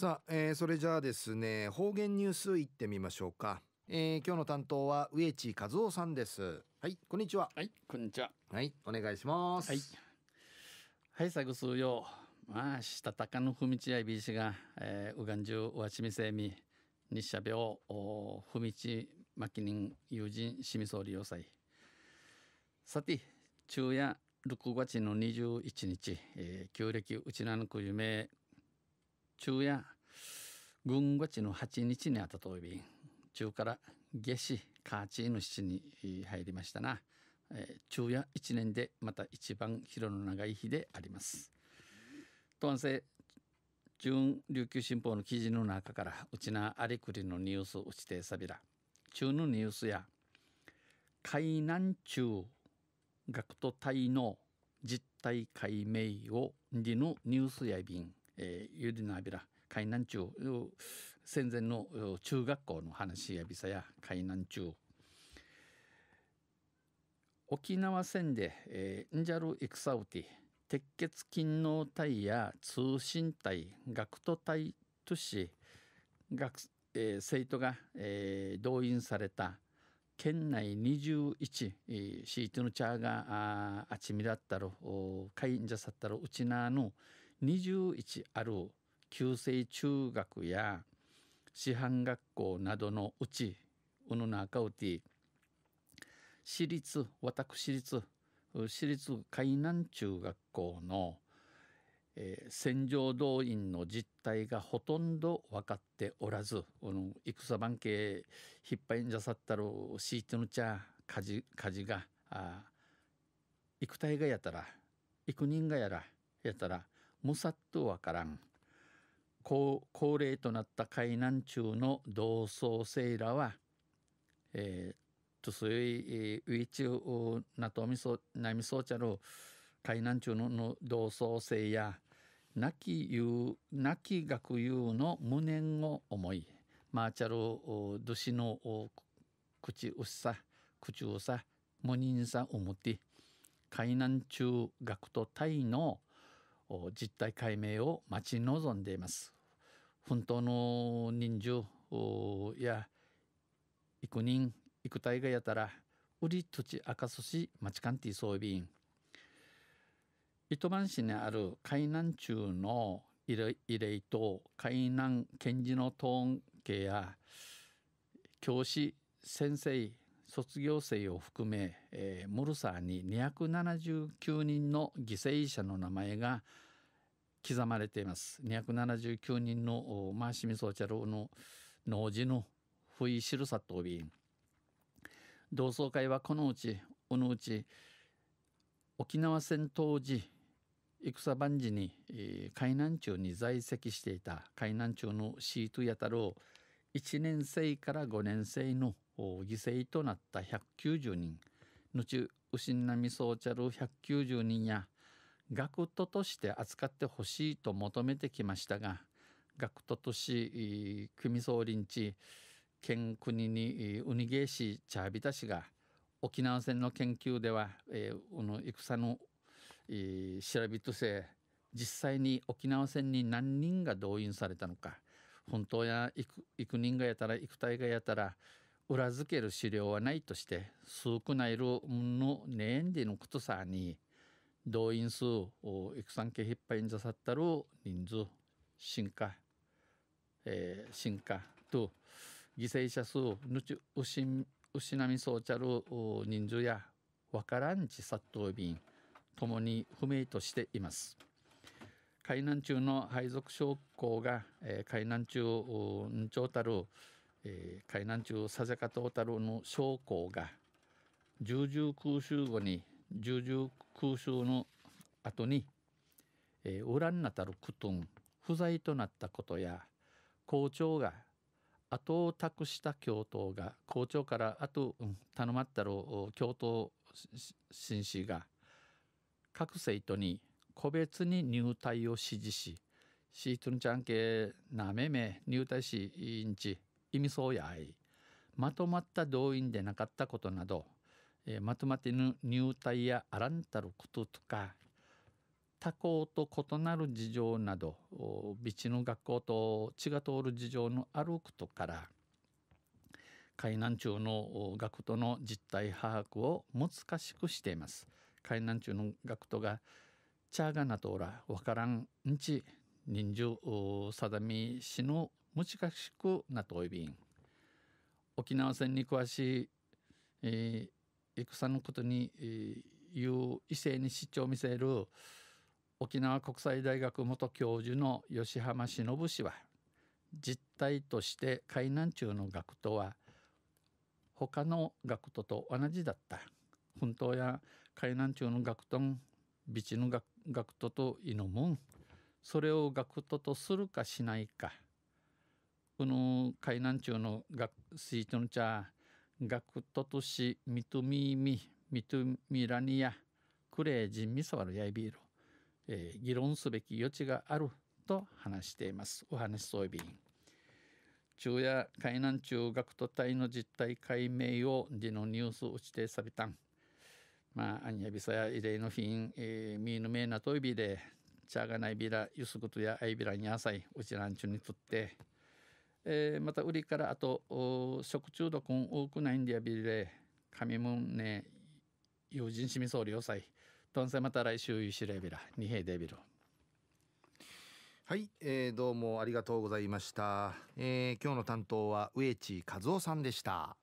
さあ、えー、それじゃあですね方言ニュースいってみましょうか、えー、今日の担当は植地和夫さんですはいこんにちははいこんにちははいお願いしますはいはい最後数曜まあしたたかのふみちやいびしが、えー、うがんじゅうわちみせみ日射病おふみちまきにん友人しみそうりよさい。さて昼夜6月の21日、えー、旧暦うちなのく夢昼夜軍後ちの8日にあたとおび中から下市カーチの七に入りましたな、えー、昼夜1年でまた一番広の長い日でありますとんせ中琉球新報の記事の中からうちなありくりのニュースうちてさびら中のニュースや海南中学徒隊の実態解明をにのニュースやびんユー、ゆりの海南中戦前の中学校の話やびさや海南中沖縄戦で、えー、ンジャルウティ鉄血勤能隊や通信隊学徒隊とし学、えー、生徒が、えー、動員された県内21、えー、シートのチャーがああちみだったろ会員じゃさったろうちなの21ある旧制中学や師範学校などのうちうぬなカうテ私立私立私立海南中学校の、えー、戦場動員の実態がほとんど分かっておらず、うん、戦番系引っ張りんじゃさったろしいてのちゃ火事火事があ幾体がやたらく人がやらやたらむさっとわからん高高齢となった海南中の同窓生らは、えー、とうい、えー、ウイチュなとみそなみそうちゃる海南中の同窓生や亡き友亡き学友の無念を思いマーチャルドシの口うさ口うさ無人さ思って海南中学徒隊の実態解明を待ち望んでいます本当の人数や幾人幾体がやたら売り土地赤楚市町官邸装備員糸満市にある海南中の慰霊と海南賢治の統計や教師先生卒業生を含め、えー、ムルサーに279人の犠牲者の名前が刻まれています279人のマーシミソーチャルの農事の不意知るさとび同窓会はこのうちこのうち沖縄戦当時戦万事に、えー、海南中に在籍していた海南中のシートやたろ1年生から5年生の犠牲となった190人後牛並ソーチャル190人や学徒として扱ってほしいと求めてきましたが学徒とし組総林地県国にうにげし茶チャービタ氏が沖縄戦の研究では、えー、この戦の、えー、調べとせ実際に沖縄戦に何人が動員されたのか本当や幾人がやたら幾体がやたら裏付ける資料はないとして数くないるの年齢のことさに動員数をいくさ引っ張りにざさったる人数進化、えー、進化と犠牲者数ぬちうしみそうちゃる人数やわからんち殺到便ともに不明としています。海難中の配属将校が、えー、海難中んちたるえー、海南中佐坂加太郎の将校が重々空襲後に重々空襲の後に、えー、裏になたるクトン不在となったことや校長が後を託した教頭が校長から後、うん、頼まったろ教頭紳士が各生徒に個別に入隊を指示しシートンちゃん系なめめ入隊しんち意味そうやいまとまった動員でなかったことなど、えー、まとまってぬ入隊やあらんたることとか他校と異なる事情など道の学校と血が通る事情のあることから海南中の学徒の実態把握を難しくしています。海南中の学徒がチャーガナとおらわからんち人情定みしのもしくなといびん沖縄戦に詳しい、えー、戦のことに、えー、いう異性に主張を見せる沖縄国際大学元教授の吉浜忍氏は実態として海南中の学徒は他の学徒と同じだった奮闘や海南中の学徒備地の学徒といのもんそれを学徒とするかしないかこの海南町の学水との茶学徒としみとみみみとみらにやクレージンミソワルやいびる、えー、議論すべき余地があると話していますお話しそういびん中夜海南中学徒隊の実態解明をでのニュースを指てされたんまあアニヤビサや異例の品、えぬミなヌメートイビでチャーガナイビラユスグトやアイビラにさ菜ウチらんちゅにとってえー、また売りからあと食中毒多くないんでやびれ紙もね友人しみそうりよさいとんせまた来週ゆしれびら二平デビルはい、えー、どうもありがとうございました、えー、今日の担当は上地和夫さんでした